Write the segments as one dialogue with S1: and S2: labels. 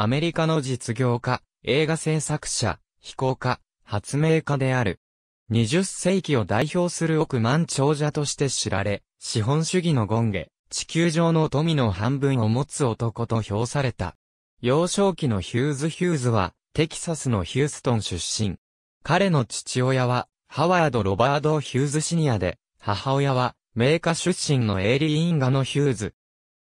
S1: アメリカの実業家、映画制作者、飛行家、発明家である。20世紀を代表する億万長者として知られ、資本主義の権下、地球上の富の半分を持つ男と評された。幼少期のヒューズ・ヒューズは、テキサスのヒューストン出身。彼の父親は、ハワード・ロバード・ヒューズ・シニアで、母親は、メーカ出身のエイリー・インガのヒューズ。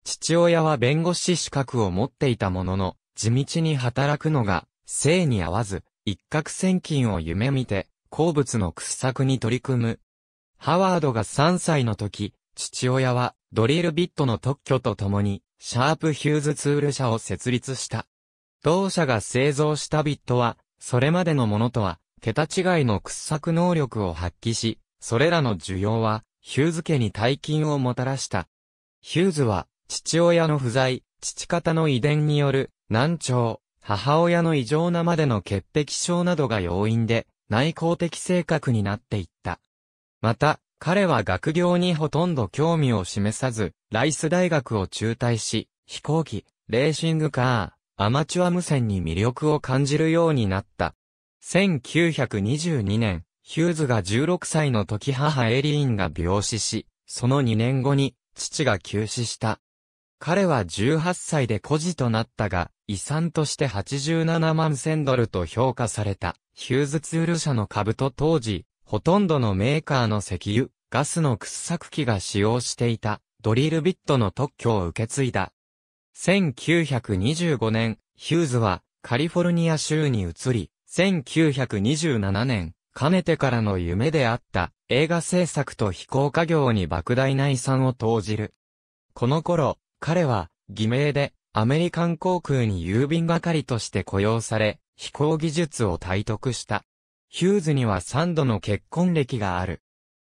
S1: 父親は弁護士資格を持っていたものの、地道に働くのが、性に合わず、一攫千金を夢見て、鉱物の掘削に取り組む。ハワードが3歳の時、父親はドリルビットの特許と共に、シャープヒューズツール社を設立した。同社が製造したビットは、それまでのものとは、桁違いの掘削能力を発揮し、それらの需要は、ヒューズ家に大金をもたらした。ヒューズは、父親の不在、父方の遺伝による難聴、母親の異常なまでの潔癖症などが要因で内向的性格になっていった。また、彼は学業にほとんど興味を示さず、ライス大学を中退し、飛行機、レーシングカー、アマチュア無線に魅力を感じるようになった。1922年、ヒューズが16歳の時母エリーンが病死し、その2年後に父が急死した。彼は18歳で孤児となったが、遺産として87万千ドルと評価された、ヒューズツール社の株と当時、ほとんどのメーカーの石油、ガスの掘削機が使用していた、ドリルビットの特許を受け継いだ。1925年、ヒューズはカリフォルニア州に移り、1927年、かねてからの夢であった映画制作と飛行家業に莫大な遺産を投じる。この頃、彼は、偽名で、アメリカン航空に郵便係として雇用され、飛行技術を体得した。ヒューズには3度の結婚歴がある。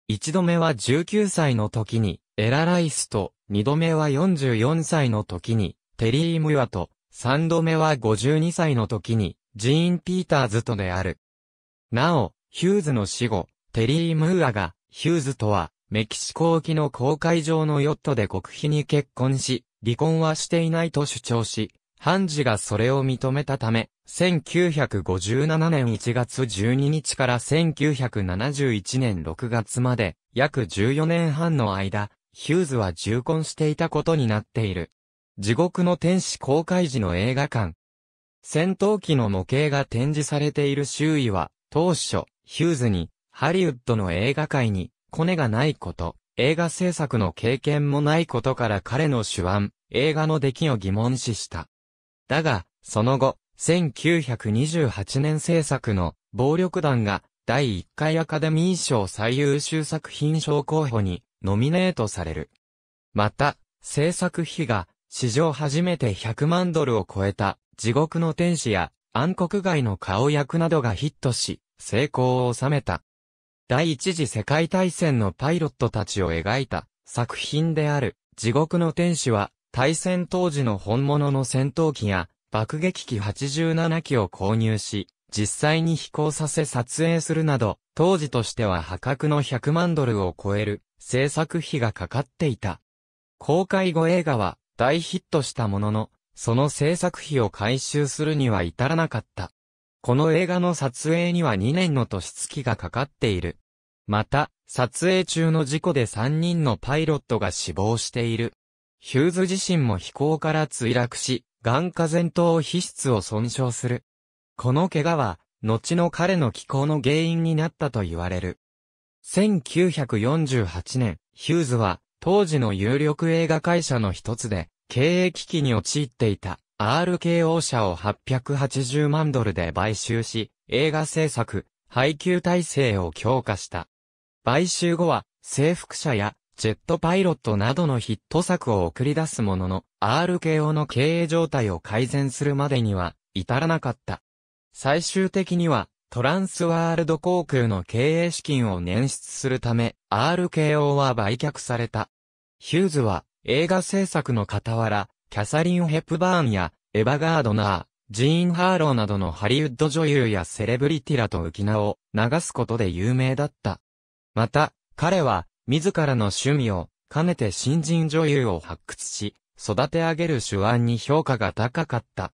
S1: 1度目は19歳の時に、エラ・ライスと、2度目は44歳の時に、テリー・ムアと、3度目は52歳の時に、ジーン・ピーターズとである。なお、ヒューズの死後、テリー・ムーアが、ヒューズとは、メキシコ沖の公海上のヨットで極秘に結婚し、離婚はしていないと主張し、判事がそれを認めたため、1957年1月12日から1971年6月まで、約14年半の間、ヒューズは重婚していたことになっている。地獄の天使公開時の映画館。戦闘機の模型が展示されている周囲は、当初、ヒューズに、ハリウッドの映画界に、コネがないこと、映画制作の経験もないことから彼の手腕、映画の出来を疑問視した。だが、その後、1928年制作の暴力団が第1回アカデミー賞最優秀作品賞候補にノミネートされる。また、制作費が史上初めて100万ドルを超えた地獄の天使や暗黒街の顔役などがヒットし、成功を収めた。第一次世界大戦のパイロットたちを描いた作品である地獄の天使は大戦当時の本物の戦闘機や爆撃機87機を購入し、実際に飛行させ撮影するなど、当時としては破格の100万ドルを超える制作費がかかっていた。公開後映画は大ヒットしたものの、その制作費を回収するには至らなかった。この映画の撮影には2年の年月がかかっている。また、撮影中の事故で3人のパイロットが死亡している。ヒューズ自身も飛行から墜落し、眼下前頭皮質を損傷する。この怪我は、後の彼の気候の原因になったと言われる。1948年、ヒューズは、当時の有力映画会社の一つで、経営危機に陥っていた。RKO 社を880万ドルで買収し、映画制作、配給体制を強化した。買収後は、征服者や、ジェットパイロットなどのヒット作を送り出すものの、RKO の経営状態を改善するまでには、至らなかった。最終的には、トランスワールド航空の経営資金を捻出するため、RKO は売却された。ヒューズは、映画制作の傍ら、キャサリン・ヘプバーンや、エヴァ・ガードナー、ジーン・ハーローなどのハリウッド女優やセレブリティらと浮き名を流すことで有名だった。また、彼は、自らの趣味を、兼ねて新人女優を発掘し、育て上げる手腕に評価が高かった。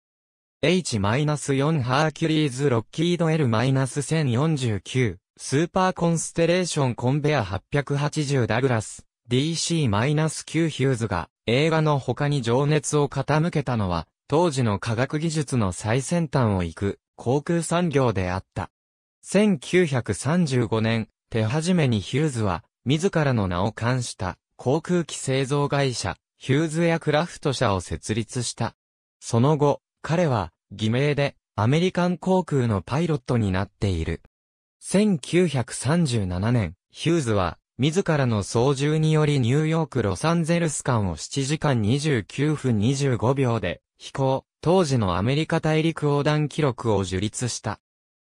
S1: H-4 ハーキュリーズロッキード L-1049 スーパーコンステレーションコンベア880ダグラス DC-9 ヒューズが映画の他に情熱を傾けたのは、当時の科学技術の最先端を行く航空産業であった。1935年、手始めにヒューズは、自らの名を冠した航空機製造会社、ヒューズエアクラフト社を設立した。その後、彼は、偽名で、アメリカン航空のパイロットになっている。1937年、ヒューズは、自らの操縦によりニューヨーク・ロサンゼルス間を7時間29分25秒で飛行、当時のアメリカ大陸横断記録を樹立した。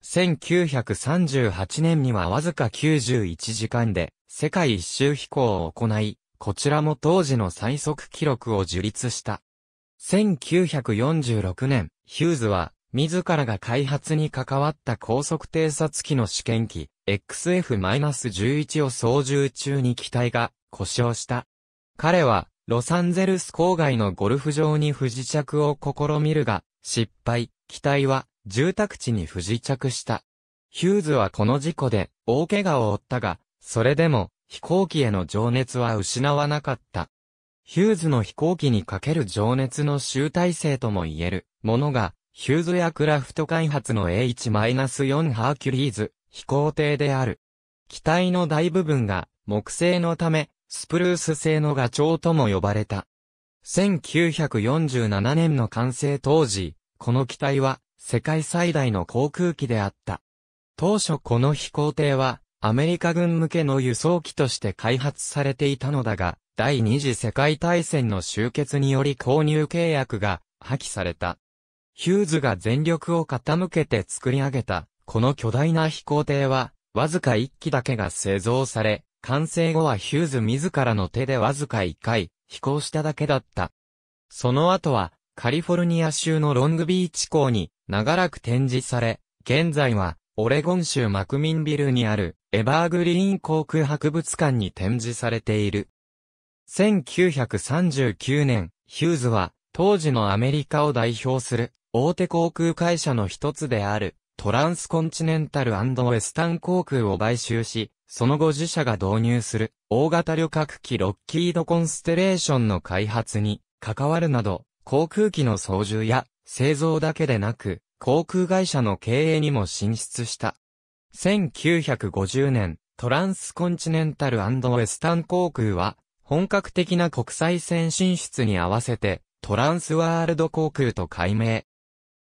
S1: 1938年にはわずか91時間で世界一周飛行を行い、こちらも当時の最速記録を樹立した。1946年、ヒューズは自らが開発に関わった高速偵察機の試験機、XF-11 を操縦中に機体が故障した。彼は、ロサンゼルス郊外のゴルフ場に不時着を試みるが、失敗、機体は住宅地に不時着した。ヒューズはこの事故で大怪我を負ったが、それでも飛行機への情熱は失わなかった。ヒューズの飛行機にかける情熱の集大成とも言えるものが、ヒューズやクラフト開発の H-4 ハーキュリーズ飛行艇である。機体の大部分が木製のため、スプルース製のガチョウとも呼ばれた。1947年の完成当時、この機体は世界最大の航空機であった。当初この飛行艇はアメリカ軍向けの輸送機として開発されていたのだが、第二次世界大戦の終結により購入契約が破棄された。ヒューズが全力を傾けて作り上げたこの巨大な飛行艇は、わずか1機だけが製造され、完成後はヒューズ自らの手でわずか1回、飛行しただけだった。その後は、カリフォルニア州のロングビーチ港に長らく展示され、現在は、オレゴン州マクミンビルにある、エバーグリーン航空博物館に展示されている。1939年、ヒューズは、当時のアメリカを代表する、大手航空会社の一つである、トランスコンチネンタルウェスタン航空を買収し、その後自社が導入する大型旅客機ロッキードコンステレーションの開発に関わるなど、航空機の操縦や製造だけでなく、航空会社の経営にも進出した。1950年、トランスコンチネンタルウェスタン航空は、本格的な国際線進出に合わせて、トランスワールド航空と改名。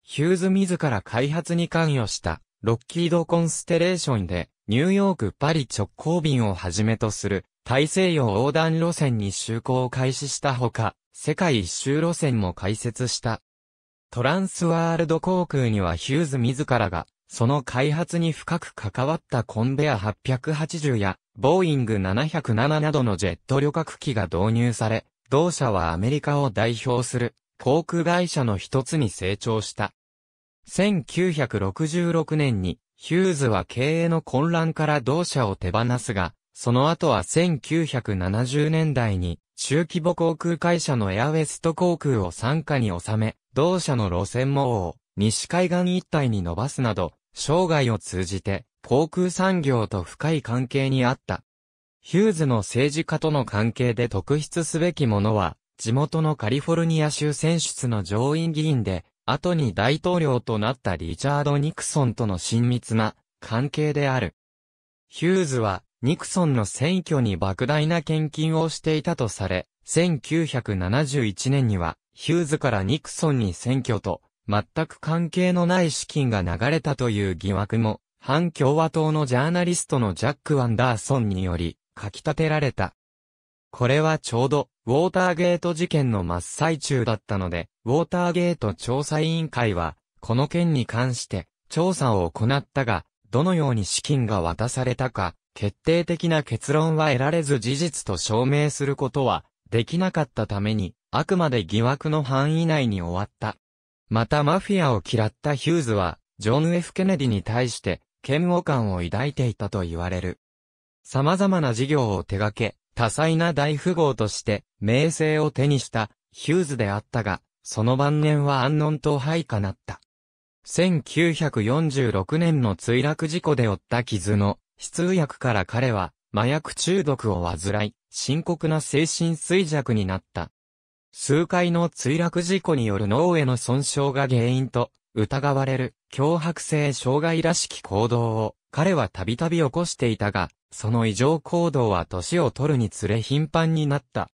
S1: ヒューズ自ら開発に関与したロッキードコンステレーションでニューヨーク・パリ直行便をはじめとする大西洋横断路線に就航を開始したほか、世界一周路線も開設した。トランスワールド航空にはヒューズ自らが、その開発に深く関わったコンベア880や、ボーイング707などのジェット旅客機が導入され、同社はアメリカを代表する航空会社の一つに成長した。1966年に、ヒューズは経営の混乱から同社を手放すが、その後は1970年代に、中規模航空会社のエアウェスト航空を傘下に収め、同社の路線網を西海岸一帯に伸ばすなど、生涯を通じて航空産業と深い関係にあった。ヒューズの政治家との関係で特筆すべきものは、地元のカリフォルニア州選出の上院議員で、後に大統領となったリチャード・ニクソンとの親密な関係である。ヒューズは、ニクソンの選挙に莫大な献金をしていたとされ、1971年には、ヒューズからニクソンに選挙と、全く関係のない資金が流れたという疑惑も、反共和党のジャーナリストのジャック・ワンダーソンにより、書き立てられた。これはちょうど、ウォーターゲート事件の真っ最中だったので、ウォーターゲート調査委員会は、この件に関して調査を行ったが、どのように資金が渡されたか、決定的な結論は得られず事実と証明することはできなかったために、あくまで疑惑の範囲内に終わった。またマフィアを嫌ったヒューズは、ジョン・ F・ ケネディに対して、嫌悪感を抱いていたと言われる。様々な事業を手掛け、多彩な大富豪として、名声を手にした、ヒューズであったが、その晩年は安穏と廃下なった。1946年の墜落事故で負った傷の、失痛薬から彼は、麻薬中毒を患い、深刻な精神衰弱になった。数回の墜落事故による脳への損傷が原因と疑われる脅迫性障害らしき行動を彼はたびたび起こしていたが、その異常行動は年を取るにつれ頻繁になった。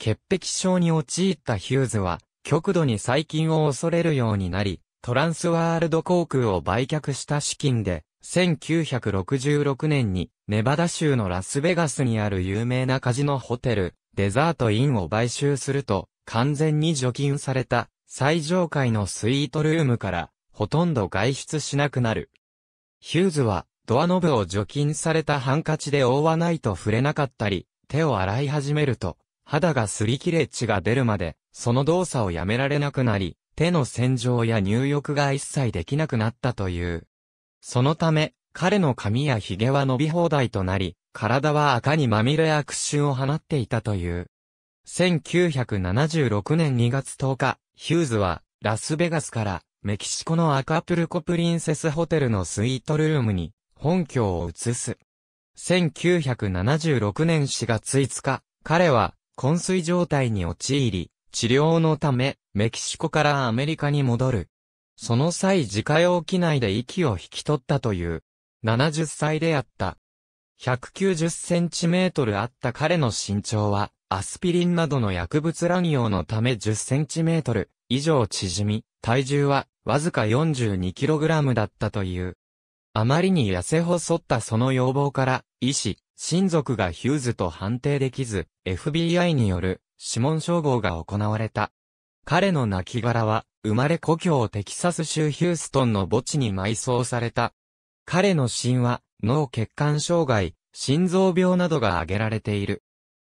S1: 潔癖症に陥ったヒューズは極度に細菌を恐れるようになり、トランスワールド航空を売却した資金で、1966年にネバダ州のラスベガスにある有名なカジノホテル、デザートインを買収すると、完全に除菌された最上階のスイートルームからほとんど外出しなくなる。ヒューズはドアノブを除菌されたハンカチで覆わないと触れなかったり、手を洗い始めると肌が擦り切れ血が出るまでその動作をやめられなくなり、手の洗浄や入浴が一切できなくなったという。そのため、彼の髪や髭は伸び放題となり、体は赤にまみれや屈臭を放っていたという。1976年2月10日、ヒューズは、ラスベガスから、メキシコのアカプルコプリンセスホテルのスイートルームに、本拠を移す。1976年4月5日、彼は、昏睡状態に陥り、治療のため、メキシコからアメリカに戻る。その際自家用機内で息を引き取ったという、70歳であった。190センチメートルあった彼の身長は、アスピリンなどの薬物乱用のため10センチメートル以上縮み、体重はわずか4 2キログラムだったという。あまりに痩せ細ったその要望から、医師、親族がヒューズと判定できず、FBI による指紋照合が行われた。彼の亡骸は、生まれ故郷テキサス州ヒューストンの墓地に埋葬された。彼の死因は、脳血管障害、心臓病などが挙げられている。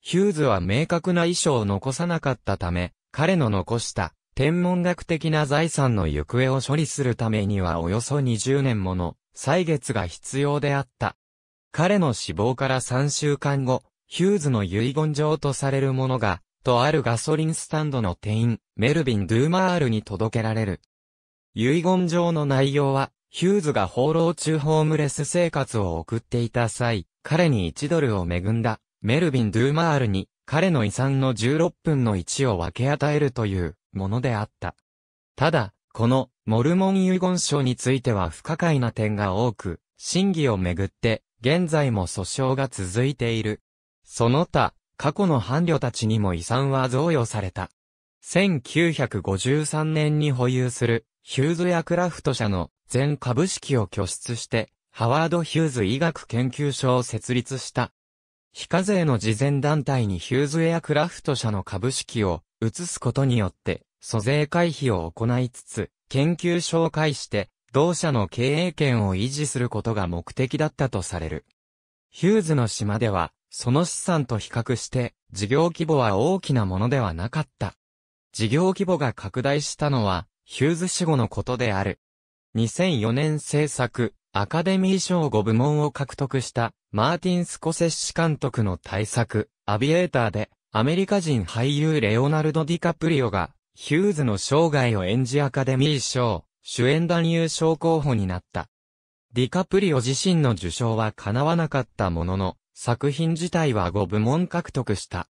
S1: ヒューズは明確な遺書を残さなかったため、彼の残した天文学的な財産の行方を処理するためにはおよそ20年もの歳月が必要であった。彼の死亡から3週間後、ヒューズの遺言状とされるものがとあるガソリンスタンドの店員、メルビン・ドゥーマールに届けられる。遺言状の内容は、ヒューズが放浪中ホームレス生活を送っていた際、彼に1ドルを恵んだ、メルビン・ドゥーマールに、彼の遺産の16分の1を分け与えるというものであった。ただ、このモルモン遺言書については不可解な点が多く、審議をめぐって、現在も訴訟が続いている。その他、過去の伴侶たちにも遺産は贈与された。1953年に保有するヒューズエアクラフト社の全株式を拠出して、ハワード・ヒューズ医学研究所を設立した。非課税の事前団体にヒューズエアクラフト社の株式を移すことによって、租税回避を行いつつ、研究所を介して、同社の経営権を維持することが目的だったとされる。ヒューズの島では、その資産と比較して、事業規模は大きなものではなかった。事業規模が拡大したのは、ヒューズ死後のことである。2004年制作、アカデミー賞5部門を獲得した、マーティン・スコセッシ監督の大作、アビエーターで、アメリカ人俳優レオナルド・ディカプリオが、ヒューズの生涯を演じアカデミー賞、主演男優賞候補になった。ディカプリオ自身の受賞は叶わなかったものの、作品自体は5部門獲得した。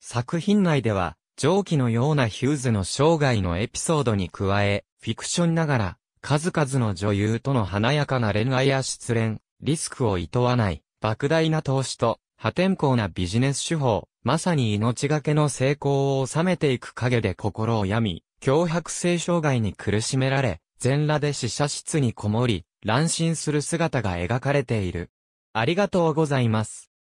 S1: 作品内では、上記のようなヒューズの生涯のエピソードに加え、フィクションながら、数々の女優との華やかな恋愛や失恋、リスクを厭わない、莫大な投資と、破天荒なビジネス手法、まさに命がけの成功を収めていく陰で心を病み、脅迫性障害に苦しめられ、全裸で死者室にこもり、乱心する姿が描かれている。ありがとうございます。